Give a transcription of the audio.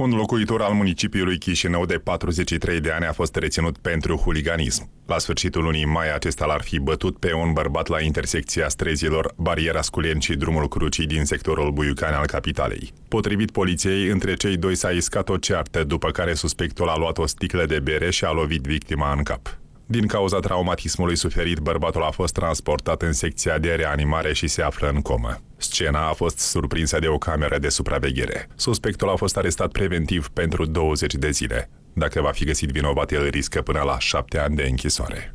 Un locuitor al municipiului Chișinău de 43 de ani a fost reținut pentru huliganism. La sfârșitul lunii mai acesta l-ar fi bătut pe un bărbat la intersecția străzilor bariera Sculen și drumul Crucii din sectorul Buiucan al capitalei. Potrivit poliției, între cei doi s-a iscat o ceartă, după care suspectul a luat o sticlă de bere și a lovit victima în cap. Din cauza traumatismului suferit, bărbatul a fost transportat în secția de reanimare și se află în comă. Scena a fost surprinsă de o cameră de supraveghere. Suspectul a fost arestat preventiv pentru 20 de zile. Dacă va fi găsit vinovat, el riscă până la șapte ani de închisoare.